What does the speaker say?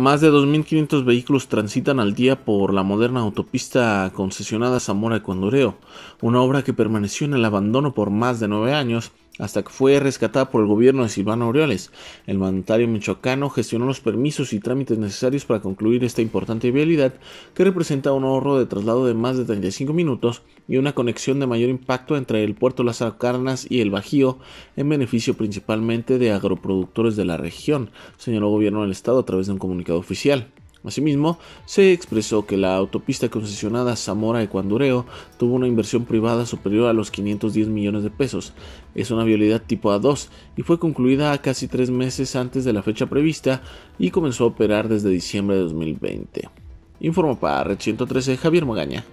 Más de 2.500 vehículos transitan al día por la moderna autopista concesionada Zamora-Condoreo, una obra que permaneció en el abandono por más de nueve años hasta que fue rescatada por el gobierno de Silvano Aureoles. El mandatario michoacano gestionó los permisos y trámites necesarios para concluir esta importante vialidad que representa un ahorro de traslado de más de 35 minutos y una conexión de mayor impacto entre el puerto las Carnas y el Bajío en beneficio principalmente de agroproductores de la región, señaló el gobierno del estado a través de un comunicado oficial. Asimismo, se expresó que la autopista concesionada Zamora-Ecuandureo tuvo una inversión privada superior a los 510 millones de pesos. Es una vialidad tipo A2 y fue concluida a casi tres meses antes de la fecha prevista y comenzó a operar desde diciembre de 2020. Informó para Red 113 Javier Mogaña.